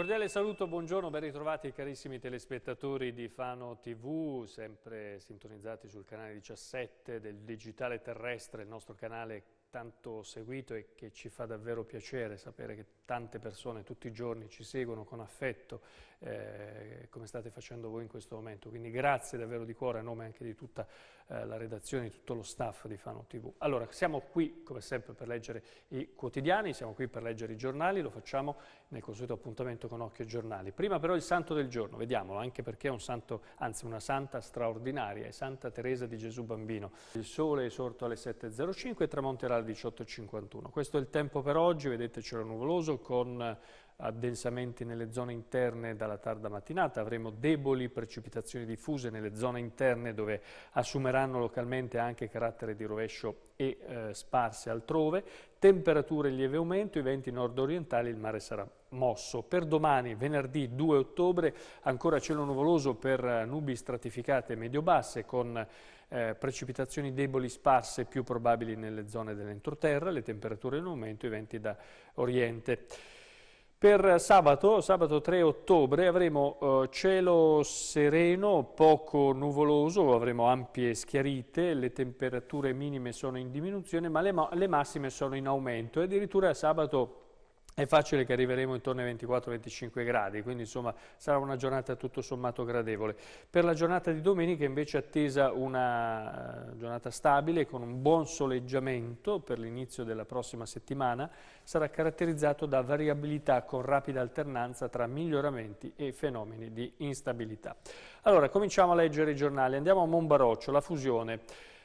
Cordiale saluto, buongiorno, ben ritrovati carissimi telespettatori di Fano TV, sempre sintonizzati sul canale 17 del digitale terrestre, il nostro canale tanto seguito e che ci fa davvero piacere sapere che tante persone tutti i giorni ci seguono con affetto eh, come state facendo voi in questo momento. Quindi grazie davvero di cuore a nome anche di tutta eh, la redazione, di tutto lo staff di Fano TV. Allora, siamo qui come sempre per leggere i quotidiani, siamo qui per leggere i giornali, lo facciamo nel consueto appuntamento con Occhio e Giornali. Prima però il santo del giorno, vediamolo, anche perché è un santo, anzi una santa straordinaria, è Santa Teresa di Gesù Bambino. Il sole è sorto alle 7.05 e tramonterà alle 18.51. Questo è il tempo per oggi, vedete cielo nuvoloso con eh, addensamenti nelle zone interne dalla tarda mattinata, avremo deboli precipitazioni diffuse nelle zone interne dove assumeranno localmente anche carattere di rovescio e eh, sparse altrove, temperature in lieve aumento, i venti nord-orientali, il mare sarà mosso. Per domani, venerdì 2 ottobre, ancora cielo nuvoloso per eh, nubi stratificate medio-basse con eh, precipitazioni deboli sparse più probabili nelle zone dell'entroterra, le temperature in aumento, i venti da oriente. Per sabato, sabato 3 ottobre, avremo eh, cielo sereno, poco nuvoloso, avremo ampie schiarite, le temperature minime sono in diminuzione ma le, ma le massime sono in aumento e addirittura sabato è facile che arriveremo intorno ai 24-25 gradi, quindi insomma sarà una giornata tutto sommato gradevole. Per la giornata di domenica invece è attesa una giornata stabile con un buon soleggiamento per l'inizio della prossima settimana, sarà caratterizzato da variabilità con rapida alternanza tra miglioramenti e fenomeni di instabilità. Allora cominciamo a leggere i giornali, andiamo a Monbaroccio, la fusione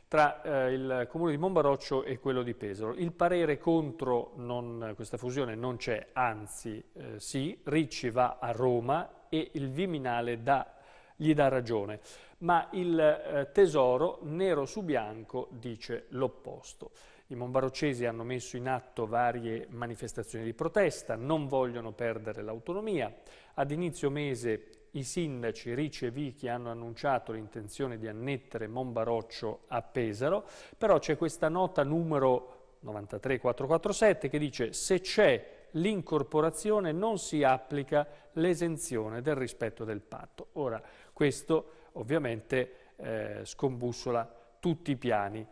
tra eh, il comune di Monbaroccio e quello di Pesaro. Il parere contro non, questa fusione non c'è, anzi eh, sì, Ricci va a Roma e il Viminale dà, gli dà ragione, ma il eh, Tesoro nero su bianco dice l'opposto. I monbaroccesi hanno messo in atto varie manifestazioni di protesta, non vogliono perdere l'autonomia. Ad inizio mese i sindaci Ricci e Vichi hanno annunciato l'intenzione di annettere Monbaroccio a Pesaro, però c'è questa nota numero 93447 che dice se c'è l'incorporazione non si applica l'esenzione del rispetto del patto. Ora, questo ovviamente eh, scombussola tutti i piani.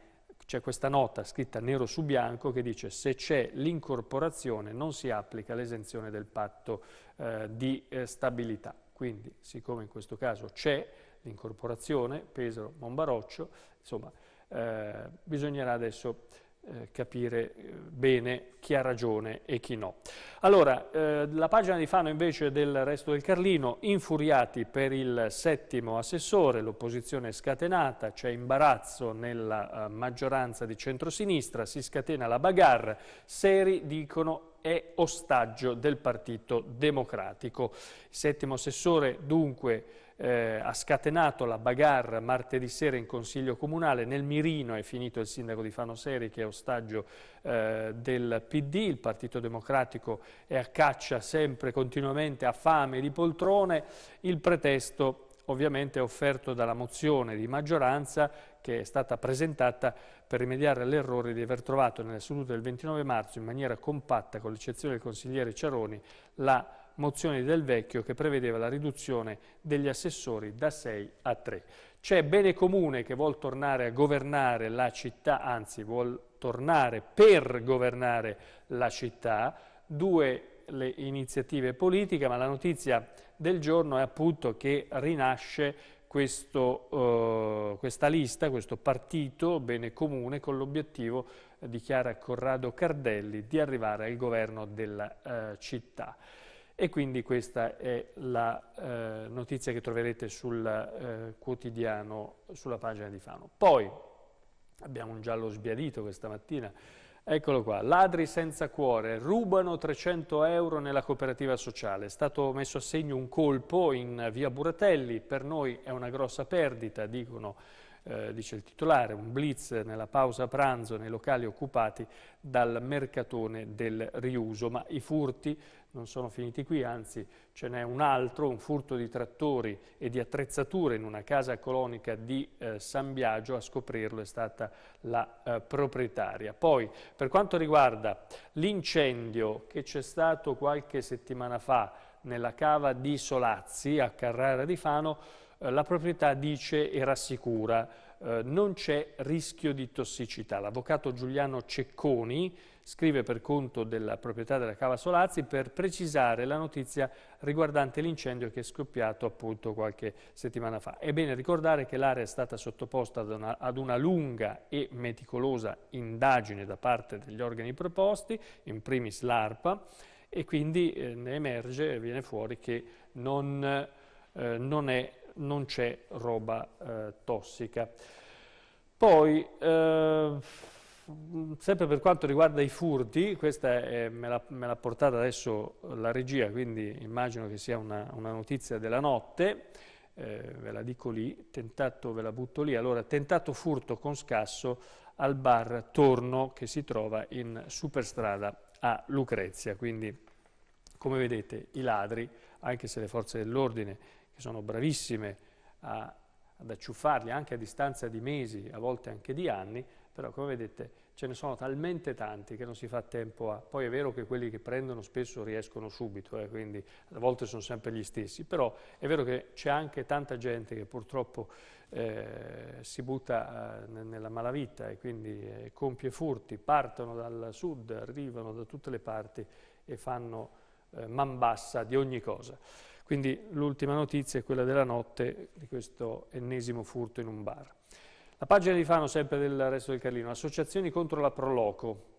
C'è questa nota scritta nero su bianco che dice se c'è l'incorporazione non si applica l'esenzione del patto eh, di eh, stabilità quindi siccome in questo caso c'è l'incorporazione Pesaro-Monbaroccio, insomma eh, bisognerà adesso eh, capire eh, bene chi ha ragione e chi no. Allora, eh, la pagina di Fano invece del resto del Carlino, infuriati per il settimo assessore, l'opposizione è scatenata, c'è imbarazzo nella eh, maggioranza di centrosinistra, si scatena la bagarre, seri dicono è ostaggio del Partito Democratico. Il settimo assessore dunque eh, ha scatenato la bagarra martedì sera in Consiglio Comunale, nel mirino è finito il sindaco di Fano Seri che è ostaggio eh, del PD, il Partito Democratico è a caccia sempre continuamente a fame di poltrone, il pretesto ovviamente offerto dalla mozione di maggioranza che è stata presentata per rimediare all'errore di aver trovato nella seduta del 29 marzo in maniera compatta, con l'eccezione del consigliere Ciaroni, la mozione del Vecchio che prevedeva la riduzione degli assessori da 6 a 3. C'è Bene Comune che vuole tornare a governare la città, anzi vuole tornare per governare la città, due le iniziative politiche, ma la notizia del giorno è appunto che rinasce questo, eh, questa lista, questo partito bene comune con l'obiettivo, eh, dichiara Corrado Cardelli, di arrivare al governo della eh, città. E quindi questa è la eh, notizia che troverete sul eh, quotidiano, sulla pagina di Fano. Poi abbiamo un giallo sbiadito questa mattina, Eccolo qua, ladri senza cuore, rubano 300 euro nella cooperativa sociale, è stato messo a segno un colpo in via Buratelli, per noi è una grossa perdita, dicono, eh, dice il titolare, un blitz nella pausa pranzo nei locali occupati dal mercatone del riuso, ma i furti non sono finiti qui, anzi ce n'è un altro, un furto di trattori e di attrezzature in una casa colonica di eh, San Biagio, a scoprirlo è stata la eh, proprietaria. Poi per quanto riguarda l'incendio che c'è stato qualche settimana fa nella cava di Solazzi a Carrara di Fano, eh, la proprietà dice e rassicura eh, non c'è rischio di tossicità. L'avvocato Giuliano Cecconi scrive per conto della proprietà della Cava Solazzi per precisare la notizia riguardante l'incendio che è scoppiato appunto qualche settimana fa. È bene ricordare che l'area è stata sottoposta ad una, ad una lunga e meticolosa indagine da parte degli organi proposti, in primis l'ARPA, e quindi eh, ne emerge, viene fuori che non, eh, non è non c'è roba eh, tossica. Poi, eh, sempre per quanto riguarda i furti, questa è, me, l'ha, portata adesso la regia, quindi immagino che sia una, una notizia della notte, eh, ve la dico lì, tentato, ve la butto lì, allora tentato furto con scasso al bar Torno che si trova in superstrada a Lucrezia, quindi come vedete i ladri, anche se le forze dell'ordine sono bravissime a, ad acciuffarli anche a distanza di mesi, a volte anche di anni, però come vedete ce ne sono talmente tanti che non si fa tempo a... Poi è vero che quelli che prendono spesso riescono subito, eh, quindi a volte sono sempre gli stessi, però è vero che c'è anche tanta gente che purtroppo eh, si butta eh, nella malavita e quindi eh, compie furti, partono dal sud, arrivano da tutte le parti e fanno eh, man bassa di ogni cosa. Quindi l'ultima notizia è quella della notte di questo ennesimo furto in un bar. La pagina di Fano, sempre del resto del Carlino, associazioni contro la Proloco.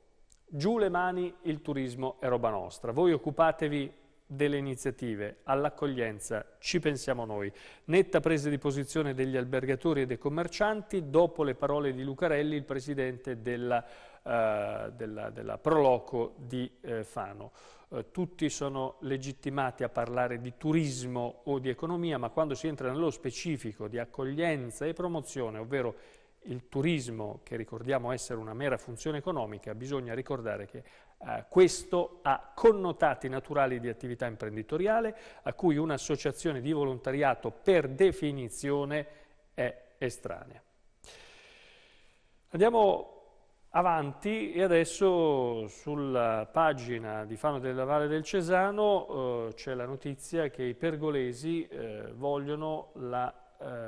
Giù le mani, il turismo è roba nostra. Voi occupatevi delle iniziative, all'accoglienza ci pensiamo noi. Netta presa di posizione degli albergatori e dei commercianti, dopo le parole di Lucarelli, il presidente della, eh, della, della Proloco di eh, Fano. Eh, tutti sono legittimati a parlare di turismo o di economia, ma quando si entra nello specifico di accoglienza e promozione, ovvero il turismo che ricordiamo essere una mera funzione economica, bisogna ricordare che eh, questo ha connotati naturali di attività imprenditoriale a cui un'associazione di volontariato per definizione è estranea. Andiamo avanti e adesso sulla pagina di Fano della Valle del Cesano eh, c'è la notizia che i pergolesi eh, vogliono la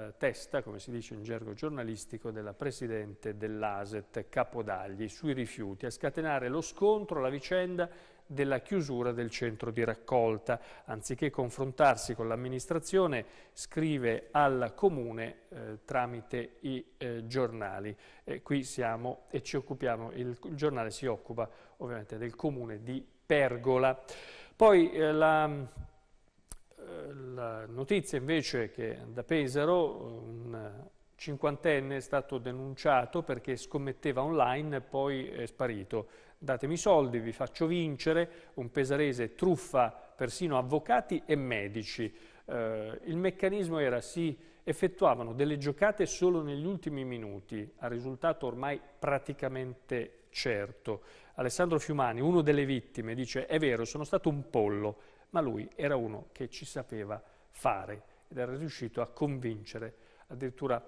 eh, testa, come si dice in gergo giornalistico, della presidente dell'ASET Capodagli sui rifiuti, a scatenare lo scontro, la vicenda della chiusura del centro di raccolta. Anziché confrontarsi con l'amministrazione, scrive al comune eh, tramite i eh, giornali. E qui siamo e ci occupiamo, il, il giornale si occupa ovviamente del comune di Pergola. Poi eh, la eh, la notizia invece che da Pesaro un cinquantenne è stato denunciato perché scommetteva online e poi è sparito datemi soldi, vi faccio vincere, un pesarese truffa persino avvocati e medici. Eh, il meccanismo era si effettuavano delle giocate solo negli ultimi minuti, a risultato ormai praticamente certo. Alessandro Fiumani, uno delle vittime, dice è vero, sono stato un pollo, ma lui era uno che ci sapeva fare ed era riuscito a convincere addirittura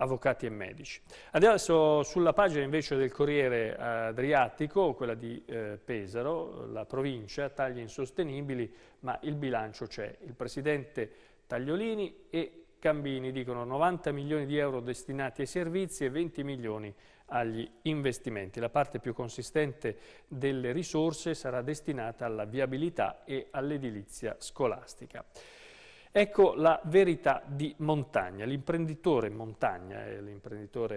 avvocati e medici. Adesso sulla pagina invece del Corriere Adriatico, quella di eh, Pesaro, la provincia, tagli insostenibili, ma il bilancio c'è. Il presidente Tagliolini e Cambini dicono 90 milioni di euro destinati ai servizi e 20 milioni agli investimenti. La parte più consistente delle risorse sarà destinata alla viabilità e all'edilizia scolastica. Ecco la verità di Montagna, l'imprenditore Montagna, eh, eh,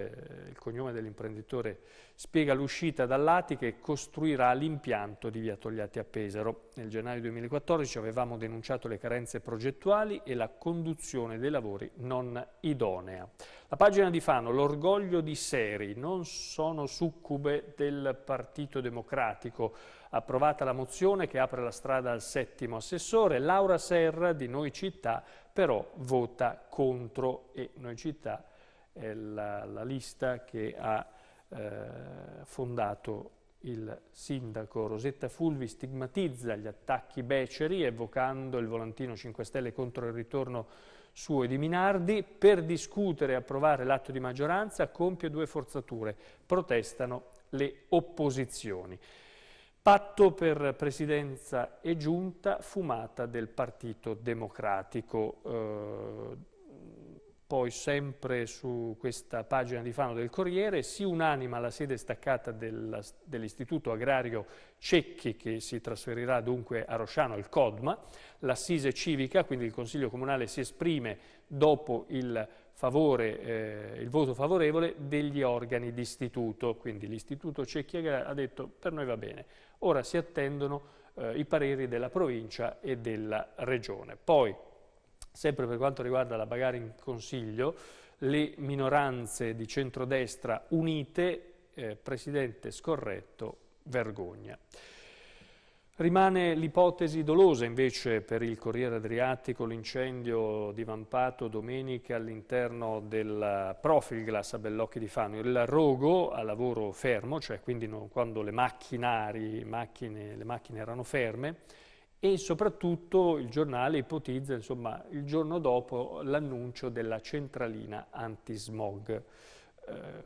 il cognome dell'imprenditore spiega l'uscita dall'Atica e costruirà l'impianto di Via Togliatti a Pesaro. Nel gennaio 2014 avevamo denunciato le carenze progettuali e la conduzione dei lavori non idonea. La pagina di Fano, l'orgoglio di Seri, non sono succube del Partito Democratico, Approvata la mozione che apre la strada al settimo assessore, Laura Serra di Noi Città però vota contro e Noi Città è la, la lista che ha eh, fondato il sindaco Rosetta Fulvi stigmatizza gli attacchi beceri evocando il volantino 5 Stelle contro il ritorno suo e di Minardi per discutere e approvare l'atto di maggioranza compie due forzature, protestano le opposizioni. Patto per presidenza e giunta fumata del Partito Democratico. Eh, poi sempre su questa pagina di Fano del Corriere si unanima la sede staccata dell'Istituto Agrario Cecchi che si trasferirà dunque a Rosciano, il CODMA, l'assise civica, quindi il Consiglio Comunale si esprime dopo il favore, eh, il voto favorevole degli organi d'istituto, quindi l'istituto Cecchia ha detto per noi va bene, ora si attendono eh, i pareri della provincia e della regione. Poi, sempre per quanto riguarda la bagarre in Consiglio, le minoranze di centrodestra unite, eh, Presidente Scorretto, vergogna. Rimane l'ipotesi dolosa invece per il Corriere Adriatico l'incendio divampato domenica all'interno del Profilglass a Bellocchi di Fano. Il rogo a lavoro fermo, cioè quindi non, quando le, macchinari, macchine, le macchine erano ferme, e soprattutto il giornale ipotizza insomma, il giorno dopo l'annuncio della centralina antismog. Eh,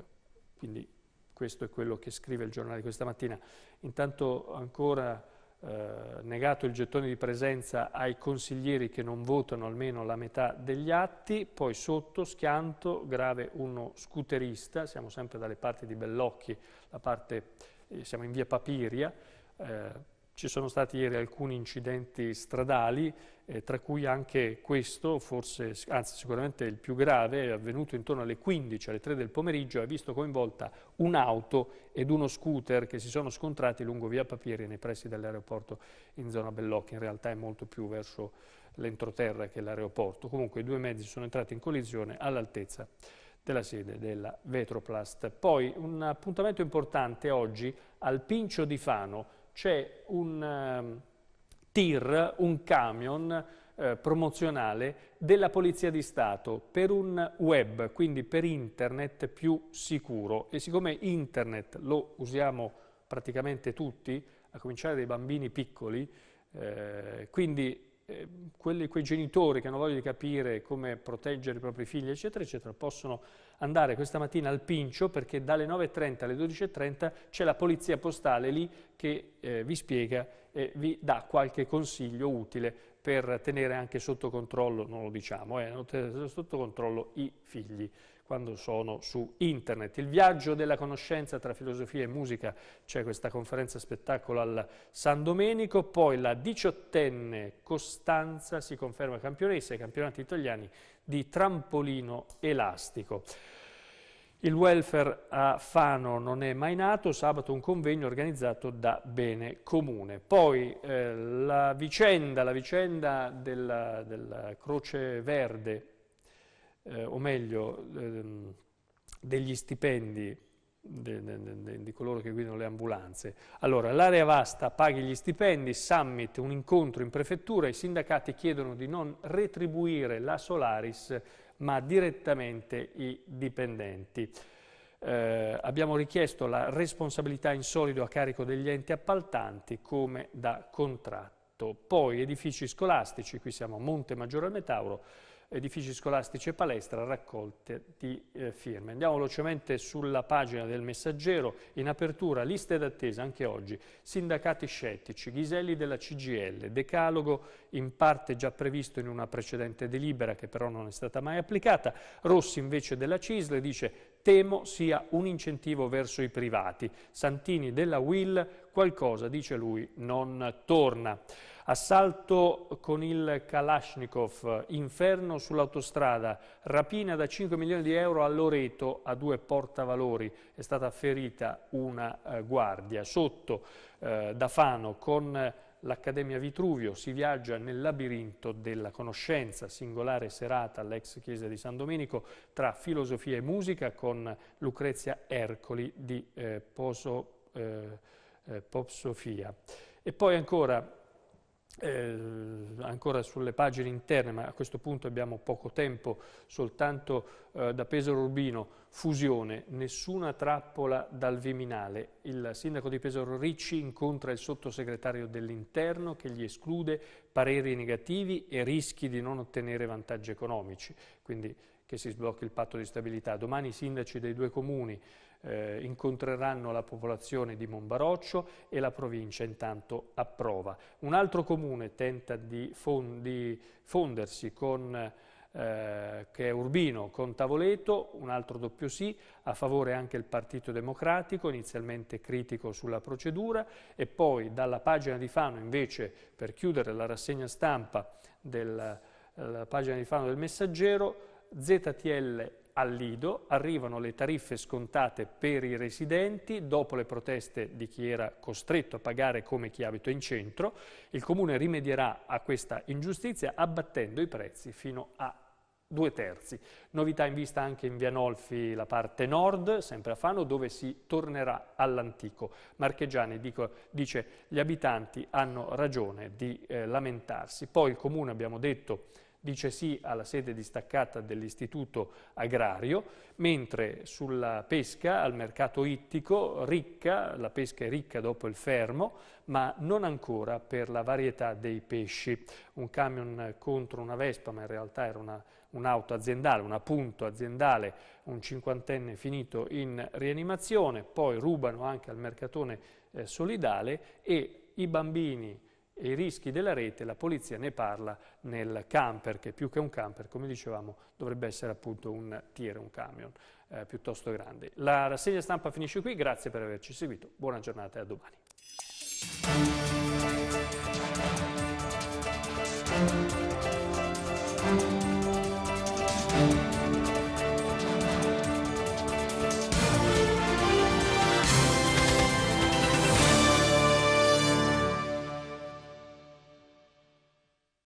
quindi questo è quello che scrive il giornale questa mattina. Intanto ancora... Eh, negato il gettone di presenza ai consiglieri che non votano almeno la metà degli atti, poi sotto schianto grave uno scooterista, siamo sempre dalle parti di Bellocchi, parte, eh, siamo in via Papiria, eh, ci sono stati ieri alcuni incidenti stradali, eh, tra cui anche questo, forse, anzi sicuramente il più grave, è avvenuto intorno alle 15, alle 3 del pomeriggio, ha visto coinvolta un'auto ed uno scooter che si sono scontrati lungo via Papieri nei pressi dell'aeroporto in zona Bellocchi. In realtà è molto più verso l'entroterra che l'aeroporto. Comunque i due mezzi sono entrati in collisione all'altezza della sede della Vetroplast. Poi un appuntamento importante oggi al Pincio di Fano, c'è un ehm, tir, un camion eh, promozionale della Polizia di Stato per un web, quindi per internet più sicuro. E siccome internet lo usiamo praticamente tutti, a cominciare dai bambini piccoli, eh, quindi eh, quelli, quei genitori che hanno voglia di capire come proteggere i propri figli, eccetera, eccetera, possono andare questa mattina al Pincio perché dalle 9.30 alle 12.30 c'è la polizia postale lì che eh, vi spiega e vi dà qualche consiglio utile per tenere anche sotto controllo, non lo diciamo, eh, sotto controllo i figli quando sono su internet. Il viaggio della conoscenza tra filosofia e musica, c'è questa conferenza spettacolo al San Domenico, poi la diciottenne Costanza si conferma campionessa ai campionati italiani di trampolino elastico. Il welfare a Fano non è mai nato, sabato un convegno organizzato da Bene Comune. Poi eh, la vicenda, la vicenda della, della, Croce Verde, eh, o meglio eh, degli stipendi de, de, de, di coloro che guidano le ambulanze. Allora, l'area vasta paghi gli stipendi, summit, un incontro in prefettura, i sindacati chiedono di non retribuire la Solaris ma direttamente i dipendenti. Eh, abbiamo richiesto la responsabilità in solido a carico degli enti appaltanti come da contratto. Poi edifici scolastici, qui siamo a Monte Maggiore al Metauro, edifici scolastici e palestra, raccolte di eh, firme. Andiamo velocemente sulla pagina del messaggero, in apertura liste d'attesa anche oggi, sindacati scettici, ghiselli della CGL, decalogo in parte già previsto in una precedente delibera che però non è stata mai applicata, Rossi invece della CISL dice temo sia un incentivo verso i privati, Santini della Will qualcosa, dice lui, non torna. Assalto con il Kalashnikov, inferno sull'autostrada, rapina da 5 milioni di euro a Loreto a due portavalori, è stata ferita una eh, guardia. Sotto eh, da Fano con l'Accademia Vitruvio, si viaggia nel labirinto della conoscenza, singolare serata all'ex chiesa di San Domenico tra filosofia e musica con Lucrezia Ercoli di eh, Poso, eh, eh Pop Sofia. E poi ancora eh, ancora sulle pagine interne, ma a questo punto abbiamo poco tempo, soltanto eh, da Pesaro Urbino, fusione, nessuna trappola dal Viminale. Il sindaco di Pesaro Ricci incontra il sottosegretario dell'interno che gli esclude pareri negativi e rischi di non ottenere vantaggi economici, quindi che si sblocchi il patto di stabilità. Domani i sindaci dei due comuni eh, incontreranno la popolazione di Monbaroccio e la provincia intanto approva. Un altro comune tenta di, fondi, fondersi con eh, che è Urbino con Tavoleto, un altro doppio sì, a favore anche il Partito Democratico, inizialmente critico sulla procedura, e poi dalla pagina di Fano invece, per chiudere la rassegna stampa della pagina di Fano del Messaggero, ZTL al Lido, arrivano le tariffe scontate per i residenti dopo le proteste di chi era costretto a pagare come chi abita in centro. Il Comune rimedierà a questa ingiustizia abbattendo i prezzi fino a due terzi. Novità in vista anche in Vianolfi, la parte nord, sempre a Fano, dove si tornerà all'antico. Marchegiani dico, dice gli abitanti hanno ragione di eh, lamentarsi. Poi il Comune, abbiamo detto, dice sì alla sede distaccata dell'Istituto Agrario, mentre sulla pesca, al mercato ittico, ricca, la pesca è ricca dopo il fermo, ma non ancora per la varietà dei pesci. Un camion contro una Vespa, ma in realtà era un'auto aziendale, un appunto aziendale, un cinquantenne finito in rianimazione, poi rubano anche al mercatone eh, solidale e i bambini e i rischi della rete, la polizia ne parla nel camper, che più che un camper, come dicevamo, dovrebbe essere appunto un tier, un camion eh, piuttosto grande. La rassegna stampa finisce qui, grazie per averci seguito, buona giornata e a domani.